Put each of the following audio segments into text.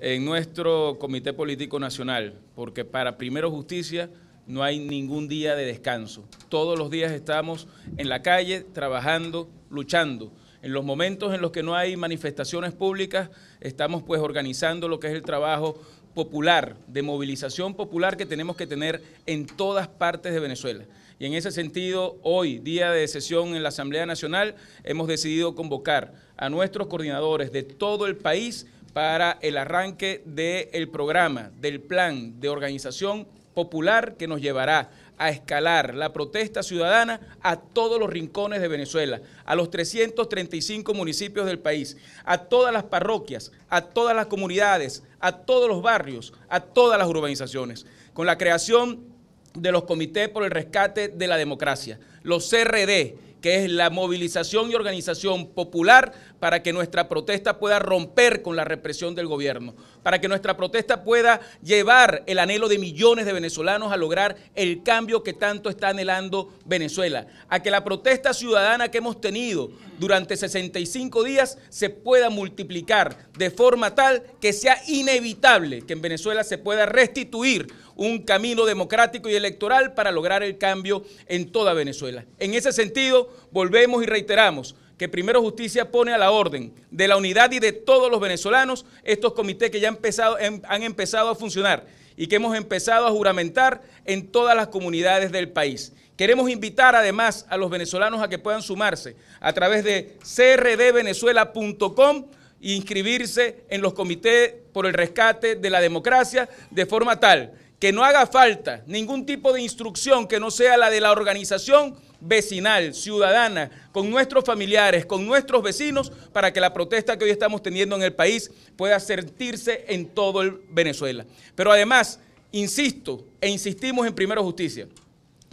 en nuestro Comité Político Nacional, porque para Primero Justicia no hay ningún día de descanso. Todos los días estamos en la calle trabajando, luchando. En los momentos en los que no hay manifestaciones públicas, estamos pues organizando lo que es el trabajo popular, de movilización popular que tenemos que tener en todas partes de Venezuela. Y en ese sentido, hoy, día de sesión en la Asamblea Nacional, hemos decidido convocar a nuestros coordinadores de todo el país para el arranque del programa, del plan de organización popular que nos llevará a escalar la protesta ciudadana a todos los rincones de Venezuela, a los 335 municipios del país, a todas las parroquias, a todas las comunidades, a todos los barrios, a todas las urbanizaciones, con la creación de los comités por el rescate de la democracia, los CRD, que es la movilización y organización popular para que nuestra protesta pueda romper con la represión del gobierno, para que nuestra protesta pueda llevar el anhelo de millones de venezolanos a lograr el cambio que tanto está anhelando Venezuela, a que la protesta ciudadana que hemos tenido durante 65 días se pueda multiplicar de forma tal que sea inevitable que en Venezuela se pueda restituir un camino democrático y electoral para lograr el cambio en toda Venezuela. En ese sentido, volvemos y reiteramos que Primero Justicia pone a la orden de la unidad y de todos los venezolanos estos comités que ya empezado, em, han empezado a funcionar y que hemos empezado a juramentar en todas las comunidades del país. Queremos invitar además a los venezolanos a que puedan sumarse a través de crdvenezuela.com e inscribirse en los comités por el rescate de la democracia de forma tal que no haga falta ningún tipo de instrucción que no sea la de la organización vecinal, ciudadana, con nuestros familiares, con nuestros vecinos, para que la protesta que hoy estamos teniendo en el país pueda sentirse en todo el Venezuela. Pero además, insisto e insistimos en Primero Justicia,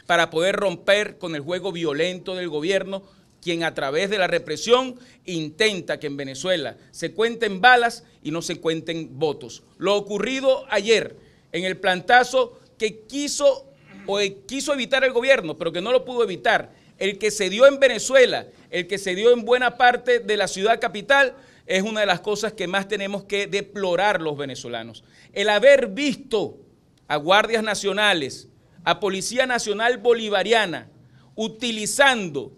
para poder romper con el juego violento del gobierno, quien a través de la represión intenta que en Venezuela se cuenten balas y no se cuenten votos. Lo ocurrido ayer en el plantazo que quiso o eh, quiso evitar el gobierno, pero que no lo pudo evitar, el que se dio en Venezuela, el que se dio en buena parte de la ciudad capital, es una de las cosas que más tenemos que deplorar los venezolanos. El haber visto a guardias nacionales, a Policía Nacional Bolivariana, utilizando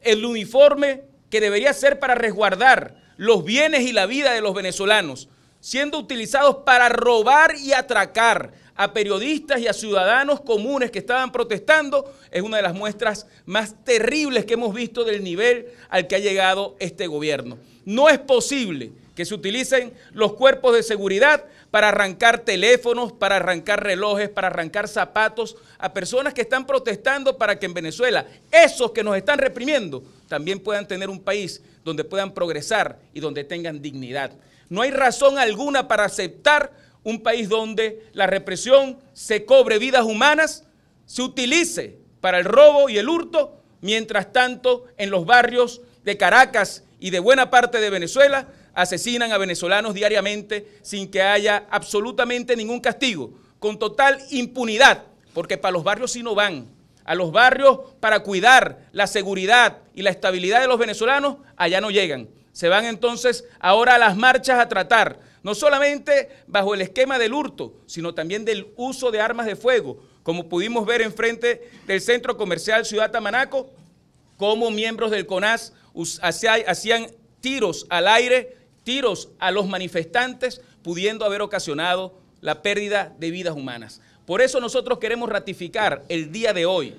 el uniforme que debería ser para resguardar los bienes y la vida de los venezolanos, siendo utilizados para robar y atracar a periodistas y a ciudadanos comunes que estaban protestando, es una de las muestras más terribles que hemos visto del nivel al que ha llegado este gobierno. No es posible que se utilicen los cuerpos de seguridad para arrancar teléfonos, para arrancar relojes, para arrancar zapatos a personas que están protestando para que en Venezuela esos que nos están reprimiendo también puedan tener un país donde puedan progresar y donde tengan dignidad. No hay razón alguna para aceptar un país donde la represión se cobre vidas humanas, se utilice para el robo y el hurto, mientras tanto en los barrios de Caracas y de buena parte de Venezuela asesinan a venezolanos diariamente sin que haya absolutamente ningún castigo, con total impunidad, porque para los barrios si no van, a los barrios para cuidar la seguridad y la estabilidad de los venezolanos, allá no llegan. Se van entonces ahora a las marchas a tratar, no solamente bajo el esquema del hurto, sino también del uso de armas de fuego, como pudimos ver enfrente del centro comercial Ciudad Tamanaco, como miembros del CONAS hacían tiros al aire, tiros a los manifestantes, pudiendo haber ocasionado la pérdida de vidas humanas. Por eso nosotros queremos ratificar el día de hoy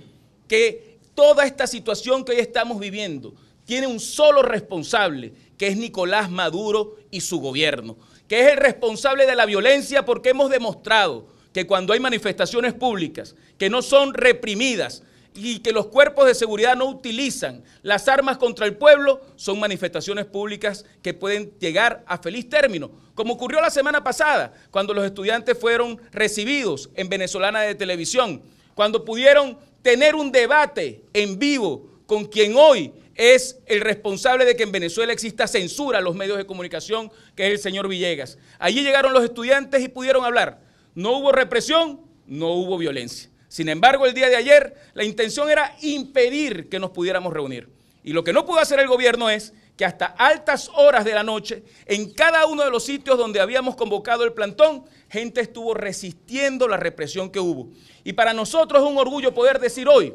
que toda esta situación que hoy estamos viviendo tiene un solo responsable que es Nicolás Maduro y su gobierno, que es el responsable de la violencia porque hemos demostrado que cuando hay manifestaciones públicas que no son reprimidas y que los cuerpos de seguridad no utilizan las armas contra el pueblo, son manifestaciones públicas que pueden llegar a feliz término, como ocurrió la semana pasada, cuando los estudiantes fueron recibidos en Venezolana de Televisión, cuando pudieron tener un debate en vivo con quien hoy es el responsable de que en Venezuela exista censura a los medios de comunicación, que es el señor Villegas. Allí llegaron los estudiantes y pudieron hablar. No hubo represión, no hubo violencia. Sin embargo, el día de ayer la intención era impedir que nos pudiéramos reunir. Y lo que no pudo hacer el gobierno es que hasta altas horas de la noche, en cada uno de los sitios donde habíamos convocado el plantón, gente estuvo resistiendo la represión que hubo. Y para nosotros es un orgullo poder decir hoy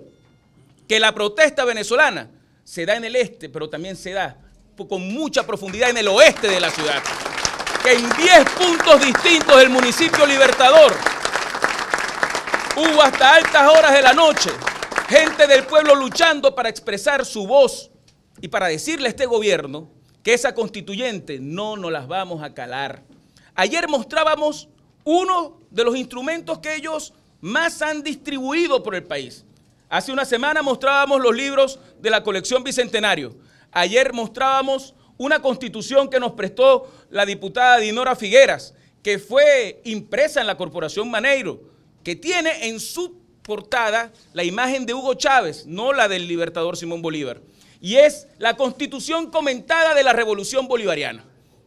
que la protesta venezolana se da en el este, pero también se da con mucha profundidad en el oeste de la ciudad. Que en 10 puntos distintos del municipio Libertador hubo hasta altas horas de la noche gente del pueblo luchando para expresar su voz y para decirle a este gobierno que esa constituyente no nos las vamos a calar. Ayer mostrábamos uno de los instrumentos que ellos más han distribuido por el país, Hace una semana mostrábamos los libros de la colección Bicentenario. Ayer mostrábamos una constitución que nos prestó la diputada Dinora Figueras, que fue impresa en la Corporación Maneiro, que tiene en su portada la imagen de Hugo Chávez, no la del libertador Simón Bolívar. Y es la constitución comentada de la Revolución Bolivariana,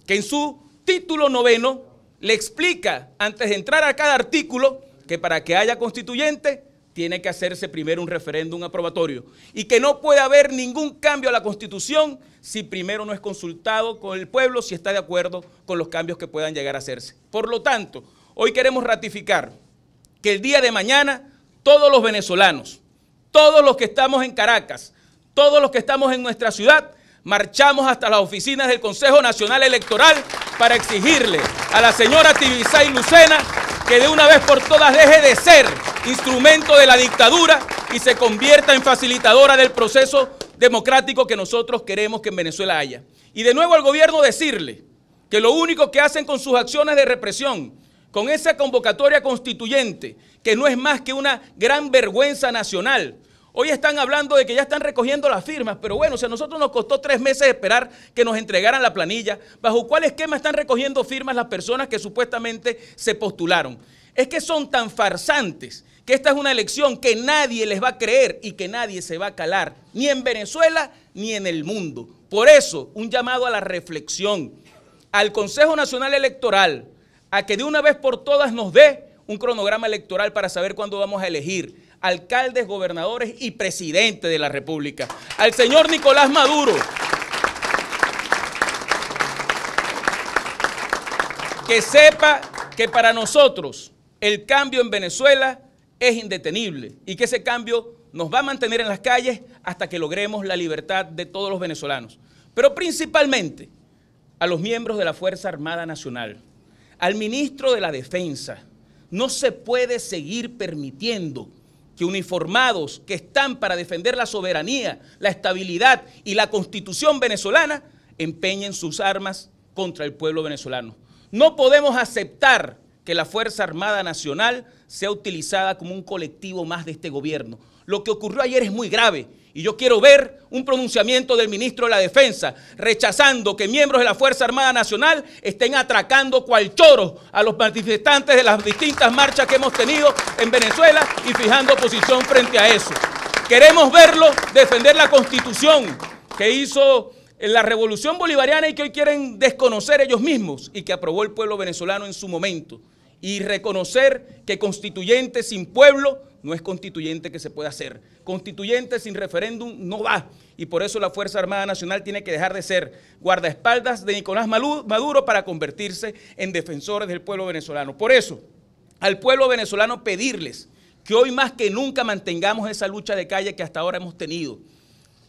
que en su título noveno le explica, antes de entrar a cada artículo, que para que haya constituyente tiene que hacerse primero un referéndum aprobatorio y que no puede haber ningún cambio a la constitución si primero no es consultado con el pueblo si está de acuerdo con los cambios que puedan llegar a hacerse. Por lo tanto, hoy queremos ratificar que el día de mañana todos los venezolanos, todos los que estamos en Caracas, todos los que estamos en nuestra ciudad, marchamos hasta las oficinas del Consejo Nacional Electoral para exigirle a la señora Tibisay Lucena que de una vez por todas deje de ser instrumento de la dictadura y se convierta en facilitadora del proceso democrático que nosotros queremos que en Venezuela haya. Y de nuevo al gobierno decirle que lo único que hacen con sus acciones de represión, con esa convocatoria constituyente, que no es más que una gran vergüenza nacional, Hoy están hablando de que ya están recogiendo las firmas, pero bueno, o sea, a nosotros nos costó tres meses esperar que nos entregaran la planilla. ¿Bajo cuál esquema están recogiendo firmas las personas que supuestamente se postularon? Es que son tan farsantes que esta es una elección que nadie les va a creer y que nadie se va a calar, ni en Venezuela ni en el mundo. Por eso, un llamado a la reflexión, al Consejo Nacional Electoral, a que de una vez por todas nos dé un cronograma electoral para saber cuándo vamos a elegir alcaldes, gobernadores y presidente de la República. Al señor Nicolás Maduro, que sepa que para nosotros el cambio en Venezuela es indetenible y que ese cambio nos va a mantener en las calles hasta que logremos la libertad de todos los venezolanos, pero principalmente a los miembros de la Fuerza Armada Nacional, al ministro de la Defensa. No se puede seguir permitiendo que uniformados que están para defender la soberanía, la estabilidad y la constitución venezolana empeñen sus armas contra el pueblo venezolano. No podemos aceptar que la Fuerza Armada Nacional sea utilizada como un colectivo más de este gobierno. Lo que ocurrió ayer es muy grave y yo quiero ver un pronunciamiento del ministro de la Defensa rechazando que miembros de la Fuerza Armada Nacional estén atracando cual choro a los manifestantes de las distintas marchas que hemos tenido en Venezuela y fijando posición frente a eso. Queremos verlo defender la constitución que hizo la revolución bolivariana y que hoy quieren desconocer ellos mismos y que aprobó el pueblo venezolano en su momento y reconocer que constituyente sin pueblo no es constituyente que se pueda hacer. Constituyente sin referéndum no va. Y por eso la Fuerza Armada Nacional tiene que dejar de ser guardaespaldas de Nicolás Maduro para convertirse en defensores del pueblo venezolano. Por eso, al pueblo venezolano pedirles que hoy más que nunca mantengamos esa lucha de calle que hasta ahora hemos tenido.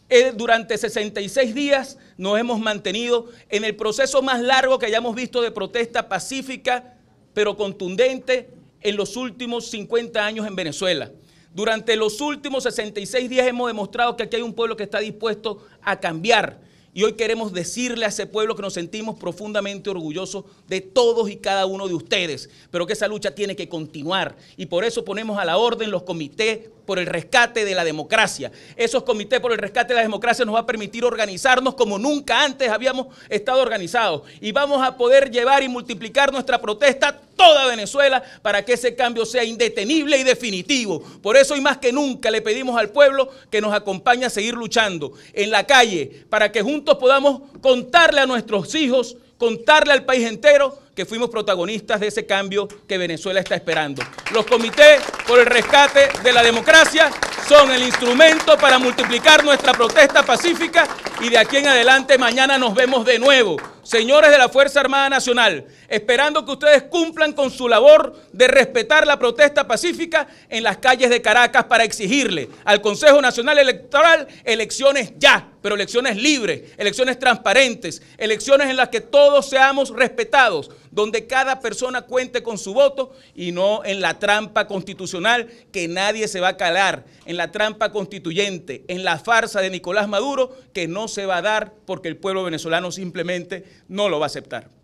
Eh, durante 66 días nos hemos mantenido en el proceso más largo que hayamos visto de protesta pacífica pero contundente en los últimos 50 años en Venezuela. Durante los últimos 66 días hemos demostrado que aquí hay un pueblo que está dispuesto a cambiar. Y hoy queremos decirle a ese pueblo que nos sentimos profundamente orgullosos de todos y cada uno de ustedes, pero que esa lucha tiene que continuar. Y por eso ponemos a la orden los comités por el rescate de la democracia. Esos comités por el rescate de la democracia nos va a permitir organizarnos como nunca antes habíamos estado organizados y vamos a poder llevar y multiplicar nuestra protesta toda Venezuela para que ese cambio sea indetenible y definitivo. Por eso y más que nunca le pedimos al pueblo que nos acompañe a seguir luchando en la calle para que juntos podamos contarle a nuestros hijos, contarle al país entero que fuimos protagonistas de ese cambio que Venezuela está esperando. Los comités por el rescate de la democracia son el instrumento para multiplicar nuestra protesta pacífica y de aquí en adelante mañana nos vemos de nuevo. Señores de la Fuerza Armada Nacional, esperando que ustedes cumplan con su labor de respetar la protesta pacífica en las calles de Caracas para exigirle al Consejo Nacional Electoral elecciones ya pero elecciones libres, elecciones transparentes, elecciones en las que todos seamos respetados, donde cada persona cuente con su voto y no en la trampa constitucional que nadie se va a calar, en la trampa constituyente, en la farsa de Nicolás Maduro que no se va a dar porque el pueblo venezolano simplemente no lo va a aceptar.